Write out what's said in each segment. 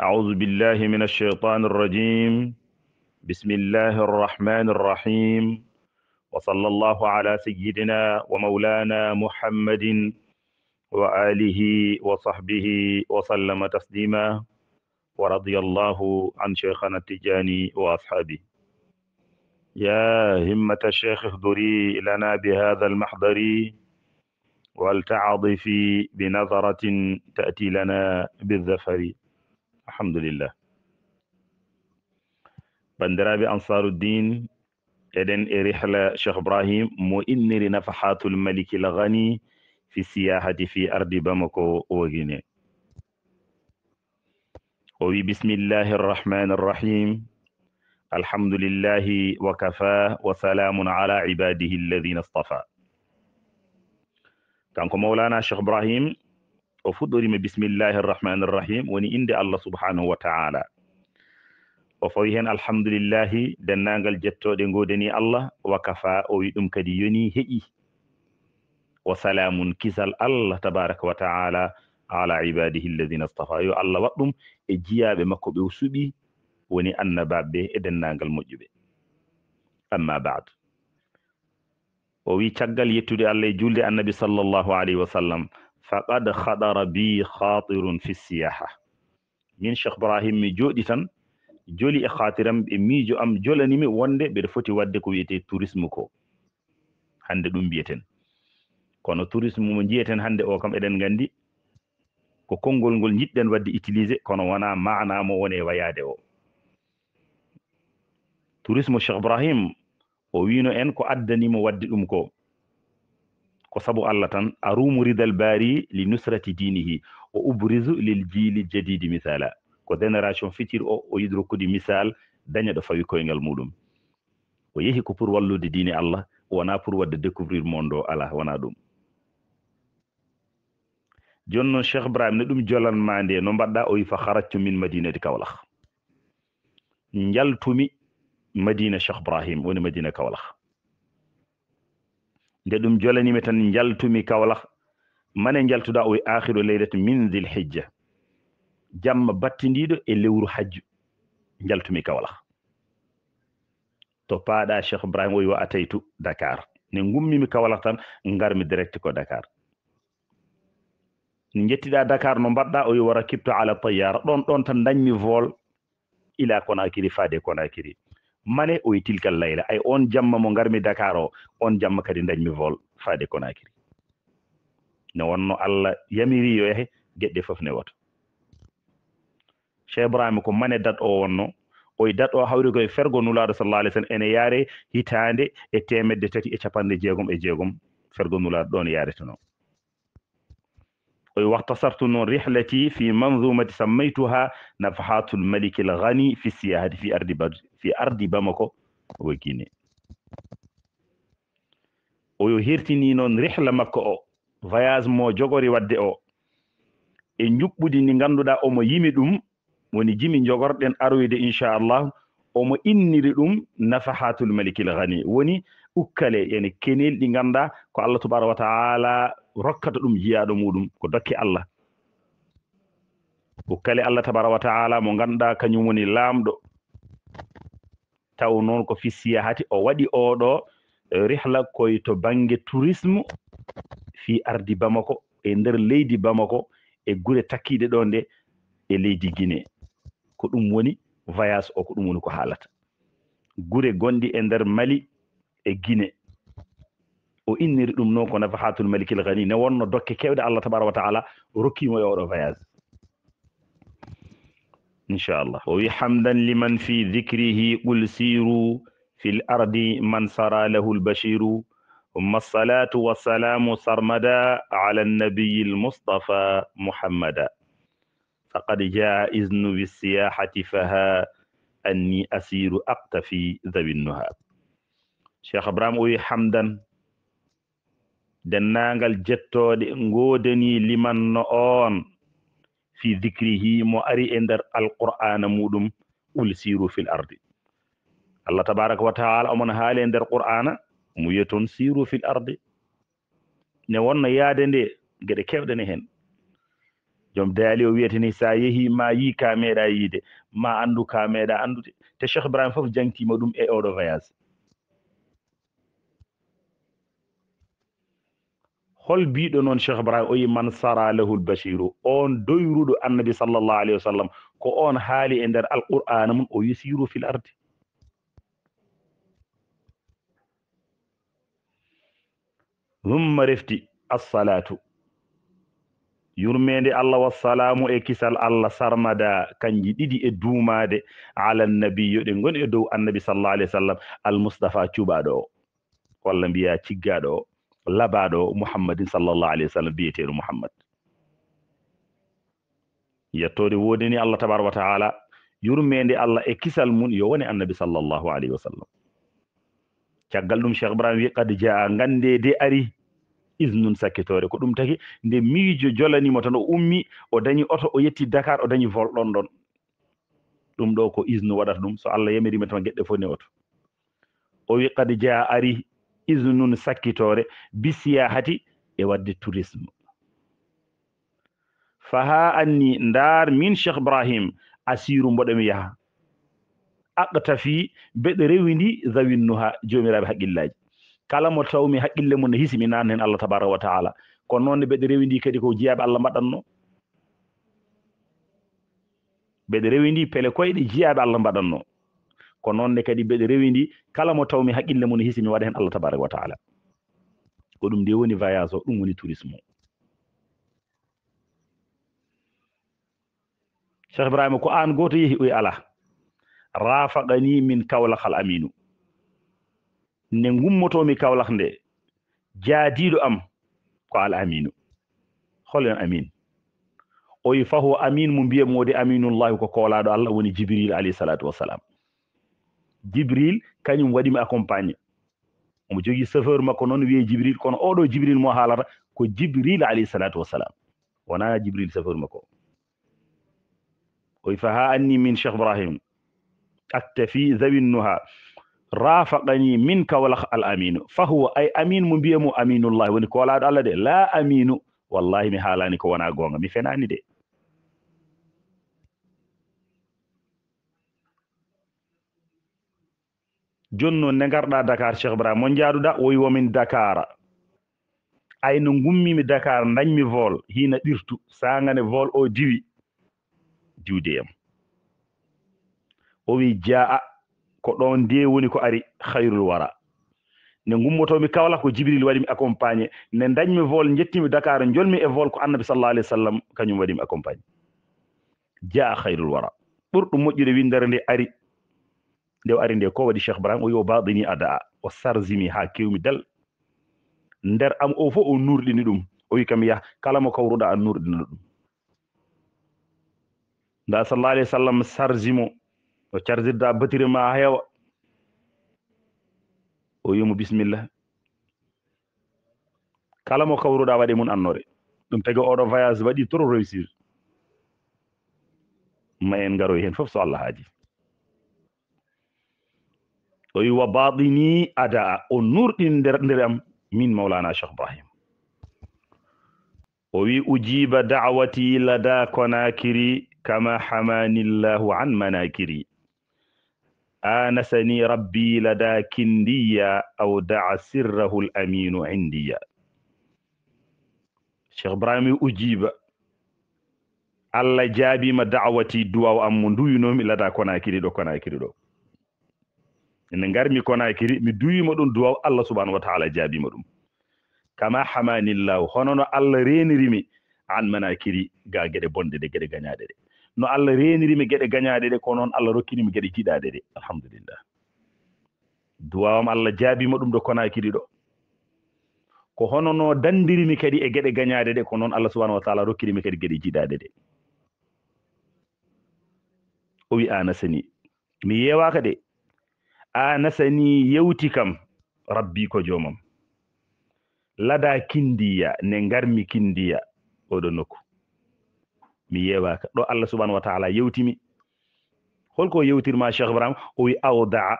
أعوذ بالله من الشيطان الرجيم بسم الله الرحمن الرحيم وصلى الله على سيدنا ومولانا محمد وآله وصحبه وسلم تسليما ورضي الله عن شيخنا التجاني وأصحابه يا همة الشيخ اهدري لنا بهذا المحضر والتعظ في بنظرة تأتي لنا بالذفر الحمد لله بندرابي أنصار الدين إذن رحلة شيخ إبراهيم مو مؤنر نفحات الملك الغني في السياحة في أرض بامكو وغيني وبي بسم الله الرحمن الرحيم الحمد لله وكفى وسلام على عباده الذين اصطفى كان مولانا شيخ إبراهيم وفضل من بسم الله الرحمن الرحيم وني عند الله سبحانه وتعالى وفويهن الحمد لله دنانغل جتو دنغو دني الله وكفاء ويدم كدي يني هي وسلام كسل الله تبارك وتعالى على عباده الذين اصطفى الله وقتم اجيا بمكو بوسبي وني ان بابي دنانغل مجبي اما بعد ووي تشغل يتودي الله جولي النبي صلى الله عليه وسلم faqad hadara bi khatirun fi siyaha min cheikh ibrahim mi jooɗi tan joli e khatiram ɓe miijo am jolanimi wonde ɓeɗa foti wadde ko wiyete tourisme ko hande ɗum mbiyeten kono tourisme mo jiyeten hande o kam eɗen gandi ko konngol ngol jiɗɗen wadde utilisé kono wona mana mo woni e wayade o tourisme cheikh ibrahim o wino en ko addanimo wadde ɗum ko ko sabu allah tan arumu ridal baari li nusrati dinihi o ubrisu lil jiili jadidi misala ko génération fitir o o yiɗi rokkude misal daña ɗo fawi koyngal muɗum o yehi ko pour wallude diine allah wona pour wadde découvrir monde o ala wona ɗum joni noon cheikh ibrahima ne ɗum jolanma nde no mbaɗɗa o wi fa harajtu min madinati kawlah jaltumi madina cheikh ibrahima woni madina kawlah nde ɗum jolanimi tan jaltumi kawlah mane jaltuɗa o e akhiru leylata min dil hijja jamma battidiɗo e lewru hajju njaltumi kawlah to paaɗa cheikh ibrahima o yo ataytu dakar ne ngummimi kawlah tan ngarmi direct ko dakar no jettiɗa dakar no mbaɗɗa o yo wara kipto ala tayara ɗon ɗon tan dañmi vol ila konakiri faade konakiri mane o yitil kal layla ay on jamma mo ngarmi dakar o on jamma kadi dañmi vol faade konakiri ne wonno allah yamiri yo yahe geɗɗe fof ne woto chebrami ko mane dat o wonno oye dat o hawri koye fergo nulaaɗo sallah alih sallm ene yaare hitaande e temedde tati e capanɗe jeegom e jeegom fergo nulaaɗo ɗo ne yaareta noo واختصرت من رحلتي في منظومة سميتها نفحات الملك الغني في السياحة في أرض في أرض بامكو وكيني oyo hirtini noon rihla makko o voyage mo jogori wadde o e ñuɓɓudi ndi ngannduɗaa omo yimi ɗum woni jimi jogorɗen aroyde inchallah omo inniri ɗum nafahatul malikil gani woni ukkale yani keneel ɗi ngannda ko allah tobaraka wa taala rokkata ɗum yiyaaɗo muɗum ko dokke allah ukkale allah tabaraka wa taala mo ngannduɗa kañum woni laamɗo taw noon ko fisiya hati o waɗi oɗo e rihla koye to baŋnge tourisme fi ardi bamako e nder leydi bamako e gure takkiiɗe ɗo nde e leydi guine ko ɗum woni voyage o ko ɗum woni ko haalata gure gonɗi e nder mali e guine o inniri ɗum noon ko nafahatul malikil gani ne wonno dokke kewɗe allah tabara wa taala o rokkimo e oɗo voyage inchallah o wi hamdan liman fi dicrihi qul siru في الأرض من سرى له البشير ثم الصلاة والسلام سرمدا على النبي المصطفى محمدا فقد جاء إذن بالسياحة فها أني أسير أقتفي ذوي النهاب cheikh abraham o wi hamdan dennangal jettoɗe godani limanno on fi dicrihi mo ari e nder alqur'ana mudum ul siru fil ardi allah tabaraka wa taala omon haali e nder qur'ana mo wiya toon siru fil ardi ne wonno yaade nde geɗe kewɗene hen joom daali o wiyatani sa yeehi ma yi ka meeɗa yiide ma andu ka meeɗa andude te cheikh ibrahima fof janktima ɗum e oɗo voyage hol mbiɗo noon cheikh ibrahima o yi man sara lahul basiru on doyruɗo annabi sallllahu alayhi wa sallam ko on haali e nder alqur'ana mum o yusiru fil ardi ɗumma refti assalatu yurmede allah wassalamu e kisal allah sarmada kanji ɗiɗi e duumade ala nabiyo ɗe goni e dow annabi sallah alih w sallam almustapha cuɓaɗo o walla mbiya ciggaɗo o laɓaaɗo muhammadin sallllah alayhi wa sallam biyeteeɗo muhammad yettoode woodi ni allah tabaraka wa taala yurmeende allah e kisal mum yo woni annabi sallllahu alayhi wa sallam caggal ɗum cheikh ibrahima wi kad jaa nganndeede ari isnun sakkitoore ko ɗum taki nde miijo jolaniimo tan o ummi o dañi oto o yettii dakar o dañi volɗon ɗon ɗum ɗo ko isnu waɗata ɗum so allah yamiriima tan geɗɗe fof ne oto o wi kad jaa ari isnun sakkitoore bisiya hati e wadde tourisme fa haa anni ndaar min cheikh ibrahim asiru mboɗomi yaha aqta fii mbeɗo rewindi zawinnu haa joomiraaɓe haqqillaaji kala mo tawmi haqqille mum ne hisi mi naan heen allah tabaraka wa taala ko noon ne mbeɗo rewindi kadi ko jeyaaɓe allah mbaɗatno mbeɗo rewindi pele koyɗe jeyaaɓe allah mbaɗatnoo ko ne kadi mbeɗe rewindi kala mo tawmi haqqille mum hisi mi waɗa hen allah tabaraka wa taala ko ɗum nde woni voyage o ɗum woni tourisme o cheikh ibrahima ko an goto yeehi oye ala rafaqani min al aminu nde gummotomi kawlah nde jaadiɗo am ko al aminu holyon amin oyi huwa amin mo mbiyamode aminullahi ko kolaɗo allah woni jibril alayhi salatu wassalam jibril kañum waɗimo accompagné omo jogii chauffeur makko noon wiye jibril kono oɗo jibril mo haalata ko jibril alayhi salatu wassalam wona jibril chauffeur makko oy fa ha anni min cheikh ibrahim aktafi zawinnuha rafaqani minka wala al aminu fahuwa ay amin mo mbiyamo aminullahi woni koolaɗo allah de la aminu wallahi mi haalani ko wona gonga mi fenani de joni noon nde garɗa dakar cheikh bra mo jaaduɗa woyi womin dakar ayno gummimi dakar dañmi vol hiina ɗirtu sangane vol o diwi diwdeyam o wi jaa ko ɗon ndiye woni ko ari hayrul wara nde gummotomi kawla ko jibril waɗimi accompagné nde dañmi vol jettimi dakar jolmi e vol ko annabi sallah alah w sallam kañum waɗimi accompagné jaa hayrul wara ɓurɗum moƴƴude windere nde ari nde o ari nde ko waɗi cheikh brahima o yo badini ada o sarsimi ha kewmi dal nder am o fof o nurɗini ɗum o wi kam yah kala mo kawruɗa an nurɗina ɗum nda sallah alah w sallam sargimo o cardirda batire ma heewa o wimo bisimilla kala mo kawruɗa waɗi mum annore ɗum tagi oɗo voyage waɗi trop réussir ma en garoy hen fof so allah haaji o wi wa batini ada o nurɗini nder nder min maulana cheikh ibrahima o wi ujiba da'wati lada konakiri kama hamani hamanillahu an manakiri anasani ربي lada kindiya أو دعا سره الأمين عندي شيخ إبراهيم أجيب الله جابي ما دعوتي دعاء أم من دوينهم لدى كنا كيري دو كنا كيري دو nde ngarmi konaaki kiri mi duwiima ɗum duwaw allah subhanahu wa taala jaabiima ɗum kama hamanillahu hono no allah reenirimi an manakiri ga geɗe bonɗe ɗe geɗe gañaaɗe ɗe no allah reenirimi geɗe gañaaɗe ɗe ko noon allah rokkinimi geɗe jiɗaaɗe ɗe alhamdulillah duwaawam allah jaabiima ɗum ɗo konaakiri ɗo ko hono no dandirimi kadi e geɗe gañaaɗe ɗe ko noon allah subahanahu wa taala rokkirimi kadi geɗe jiɗaaɗe ɗe o wi aanasani mi yeewaaka de anasani yewti kam rabbi ko jomam lada kindiya ne ngarmi kindiya oɗo nokku mi yewaka ɗo allah subhanahu wa taala yewtimi holko yewtirma cheikh ibrahima o wi awdaa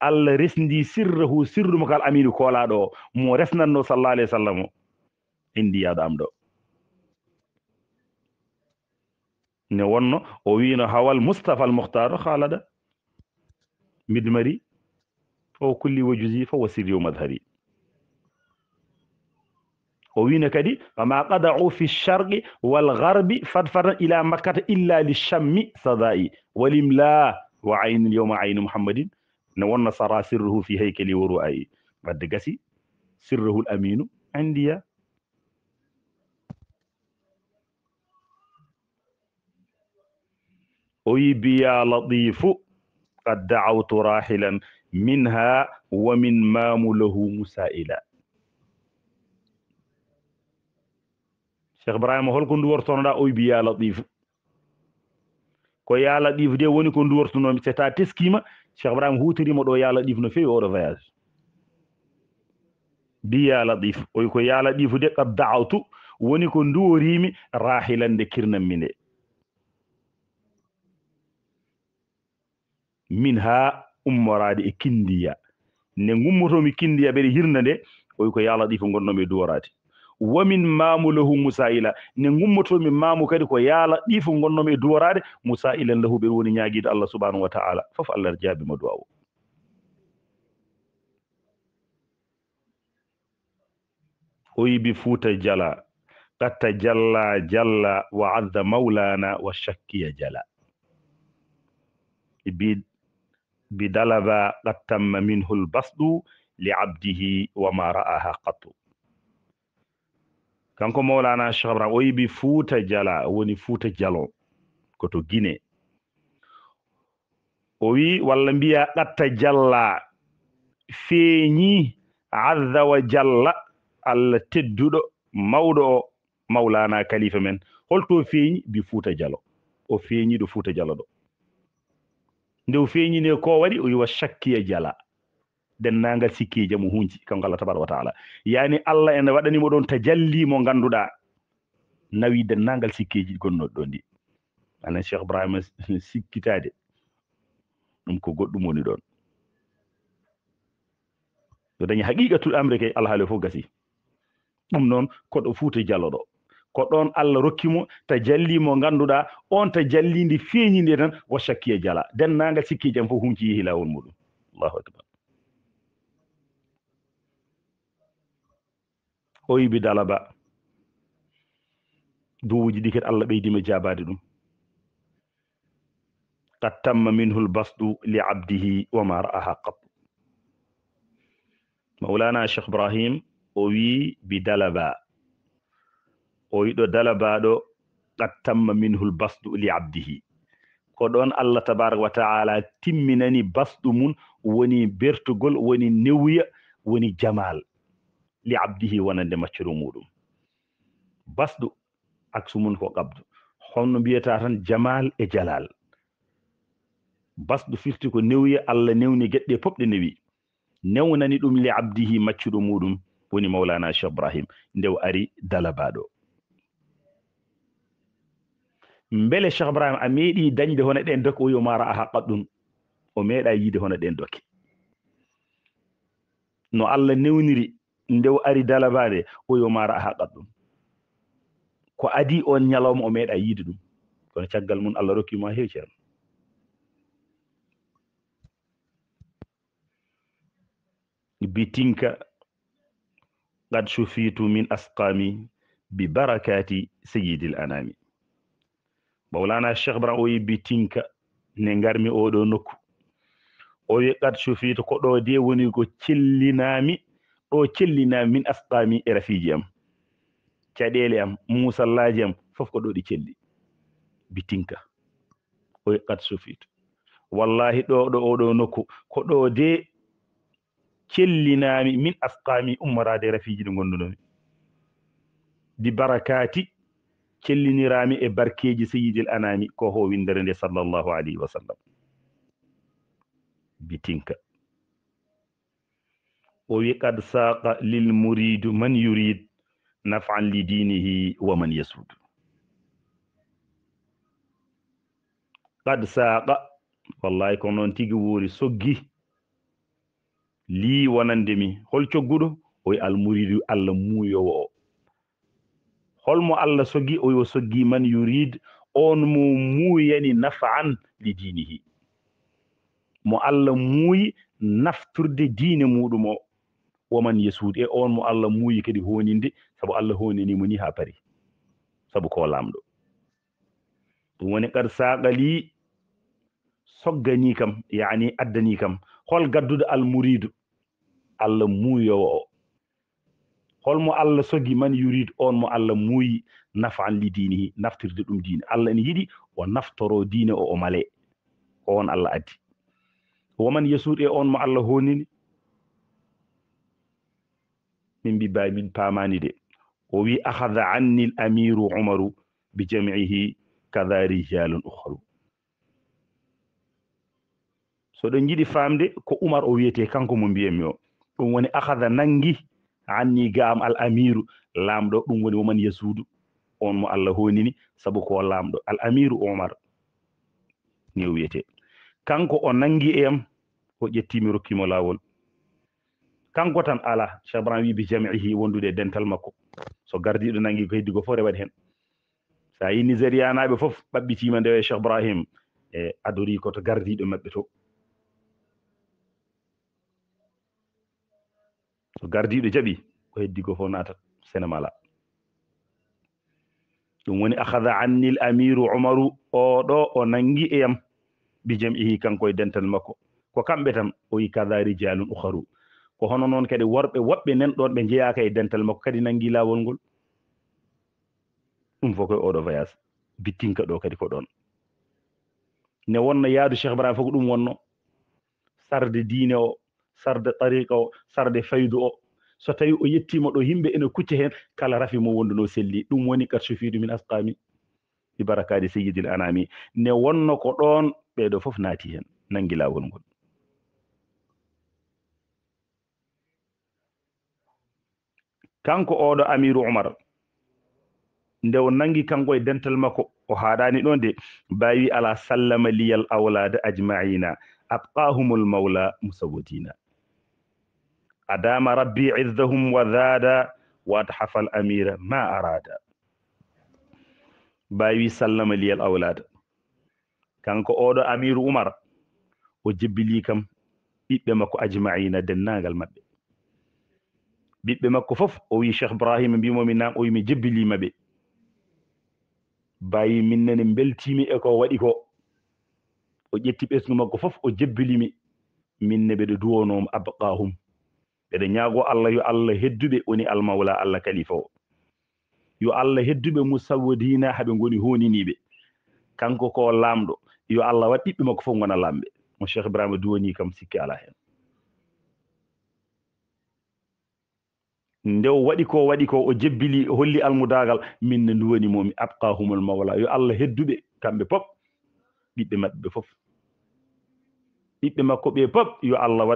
allah resndi sirra hu sirrumo kal aminu koolaɗo o mo resnanno sallllah alih w sallam o indiyaɗo am ɗo ne wonno o wino hawal moustapha al mouhtaro haalaɗa مدمري فهو كل وجزي فهو سري ومظهري وين كدي فما قدعوا في الشرق والغرب فدفرا إلى مكة إلا للشم صدائي لا وعين اليوم عين محمد نوانا صرا سره في هيكل ورؤي بعد قسي سره الأمين عندي بيا لطيف قد دعوت راحلا منها ومن مام له مسائلا cheikh ibrahima holko nduwortonoɗa o wibi ya latifu ko ya latifu de woni ko nduwortunomi so ta teskima cheikh ibrahima hutorima ɗo ya latifu no fewi oɗo voyage bi ya latifu oyi ko ya latifu de qad daawtu woni ko nduworimi rahilande kirnammi nde min haa ummoraade e kinndiya nde ngummotoomi kinndiya ɓeɗe hirnda nde oyi ko yaala ɗi fo ngonnoomi e duworaade womin maamu lahu musaila nde ngummotoomi maamu kadi ko yaala ɗi fo ngonnoomi e duworaade musailan lahu ɓeɗe woni ñaagiide allah subhanahu wa taala fof allah r jaabi mo duwa o oyibi fuuta jala qatta jalla jalla wa adda maulana wa shakkiya jala ibid bidalaba qattamma minhu lbasɗu li abdihi wa ma ra'aha qattu kanko mawlana chehbran o yiɓi fuuta jala woni fuuta jalo koto guine o wi walla mbiya qatta jalla feeñi adda wa jalla allah tedduɗo mawɗo o mawlana kalifa men holto feeñi bi fuuta jalo o feeñiɗo fuuta jalo ɗo nde o feeñine ko waɗi o yiwa sakkiya e jala dennaangal sikkiije mo huñci kanko allah tabaraka wa taala yaani allah ene waɗanimo ɗon ta jallimo ngannduɗaa nawi dennaangal sikkiiji gonnoɗo ɗo ndi anan cheikh ibrahima sikkitaade ɗum ko goɗɗum woni ɗon yo dañi haqiiqa tuɗ amrike alhaali fof gasi ɗum noon koɗo fuute jaloɗoo ko ɗon allah rokkimo ta jallimo ngannduɗa on ta jallindi feeñindi tan wo sakkiya e jala dennaangal sikkii jam fof hunci yehi laawol muɗum allahu akbar o yiɓi dalaba duwuji ɗi kadi allah ɓeydima e jaabaade ɗum qad tamma minhul basdu li abdihi wa ma ra'aha qab maulana cheikh ibrahim o wii bi dalaba o yiɗo dalabaaɗo qad tamma minhul basdu li abdihi ko ɗon allah tabaraka wa taala timminani basɗu mum woni bertugol woni newya woni jamal li abdihi wonande maccuru muɗum basɗu aksumun ko qabdu holno mbiyata tan jamal e jalal basɗu firti ko newya allah newni geɗɗe pop ɗe newi newnani ɗum li abdihi maccuɗo muɗum woni mawlana cheikh ibrahim nde o ari dalabaɗo mbele cheikh ibrahima a meeɗi dañde hono ɗen dokke o yomara a haqqat ɗum o meeɗa yiide hono ɗen dokke no allah newniri nde o ari dalabaade o yomara a haqqat ɗum ko adi on ñalawma o meeɗa yiide ɗum kono caggal mum allah rokkima heewi ceerno bitinka qad sufitu min asqami bi barakati seyidil anami mawlana cheikh bra o yibbi tinka ne ngarmi oɗo nokku o wi qad sufiito ko ɗo de woni ko cellinaami ɗo cellinaami min asqami e rafiji am caɗeele am musallaji am fof ko ɗo ɗi celli bi tinka o wi qad sufiito wallahi ɗo ɗo oɗo nokku ko ɗo de cellinaami min asqami ummorade rafiji ɗi ngonnunomi di barakati celliniraami e barkeeji seyidil anaami ko ho windere nde sallllahu alayhi wa sallam bitinka o wi qad saaqa lil muridu man yurid nafan li dinihi wa man yasudu qad saaqa wallahi ko noon tigi wuuri soggi lii wonande mi hol cogguɗo oyi almuridu allah muuyowo o holmo allah sogi o yo soggi man yurid on mo muuyani nafaan li diinihi mo allah muuyi nafturde diine muɗum o woman yesuude e on mo allah muuyi kadi honinde sabu allah honani mo ni haa pari sabu ko laamɗo ɗum woni kad saaɗali sogganii kam yaani addanii kam hol gadduɗo almuriidu allah muuyowo o holmo allah sogi man yurid on mo allah muuyi nafan li diinihi naftirde ɗum diine allah ene yiɗi o naftoro diine o o malee oon allah addi woman yesuur e on mo allah honnini min mbi baa min paamaani de o wii ahada anni l amiru umaru bi jamihi kada rijalun ukhru so ɗon njiɗi faamde ko umar o wiyetee kanko mo mbiyatmi o ɗum woni ahada nanngi anni gaam al amiru laamɗo ɗum woni woman yasuudu on mo allah honini sabu ko laamɗo al amiru omar ni o wiyete kanko o nangi eyam o ƴettimi rokkimo laawol kanko tan ala chabran wi bi jamihi wondude e dental makko so gardiɗo nangi ko heddigo fof rewat hen so yi nigériya naaɓe fof ɓaɓɓitima ndewe cheikh brahim e adori koto gardiɗo maɓɓe to to gardiiɗo jaɓii ko heddigo fof naata sénémala ɗum woni ahada anni l amiru omaru ooɗo o nanngi e yam bijem ihi kanko e dental makko ko kamɓe tan o wi kada rijalum ukharu ko hono noon kadi worɓe woɓɓe nan ɗon ɓe njeyaaka e dental makko kadi nanngi laawol ngol ɗum fof koye oɗo voyage bittinka ɗo kadi ko ɗon ne wonno yahdu cheikh ibrahima fof ko ɗum wonno sarde diine o sarde tariqa o sarde faydu o so tawii o yettiima ɗo yimɓe ene kucce heen kala rafi mo wonduno selli ɗum woni karche fiidu min asqami i barakaadi seyidine anami nde wonno ko ɗoon ɓeeɗo fof naati heen nanngi laawol ngol kanko ooɗo amiru umar nde o nanngi kanko e dental makko o haaɗaani ɗo nde baawi alaa sallama liyal awlade ajmaina abqahumul mawla musawodina أدام ربي عزهم وزاد وأتحف الأمير ما أراد باوي سلم لي الأولاد kanko oɗo amiru umar o jibbili kam ɓiɓɓe makko ajmaina dennagal maɓɓe ɓiɓɓe makko fof o wi cheikh ibrahima mbimomi nan o wi mi jibbilima ɓe bayi min nene beltimi e ko waɗi ko o ƴetti ɓesgu makko fof o jebbilimi min ne ɓeɗo duwonomo abqahum بده نياغو الله يو الله هدوبي وني المولى الله كليفو يو الله هدوبي مسودينا حبي نغوني هوني نيبي كانكو كو لامدو يو الله واتي بمك فونغونا لامبي مو شيخ ابراهيم دوني كم سيكي على هين ndew waɗi ko waɗi ko o jebbili holli almudagal min ne nduwani momi abqahumul mawla yo allah hedduɓe kamɓe pop ɓiɓɓe maɓɓe fof ɓiɓɓe makko ɓe pop yo allah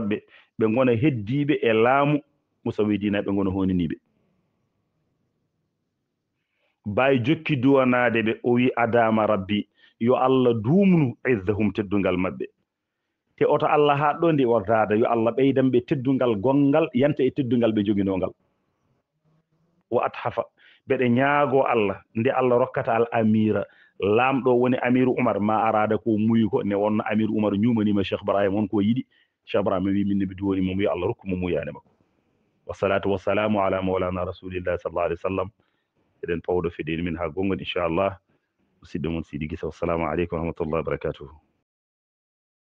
ɓe ngona heddiiɓe e laamu musawidina ɓe ngona honiniiɓe baawi jokki duwanaade ɓe o wii adama rabbi yo allah duumnu izzahum teddungal maɓɓe te oto allah haa ɗo nde wardaada yo allah ɓeydan ɓe teddungal gonngal yanta e teddungal ɓe joginoongal o adhafa mbeɗe ñaagoo allah nde allah rokkata al amira laamɗo woni amiru umar ma araada ko muyi ko nde wonno amiru umar ñuumaniima cheikh brahima won ko yiɗi شبرا من من بدوني مم الله ركم مم أنا يعني مكو والصلاة والسلام على مولانا رسول الله صلى الله عليه وسلم إذن فوضو في دين من قنقل إن شاء الله وسيد من سيدك السلام عليكم ورحمة الله وبركاته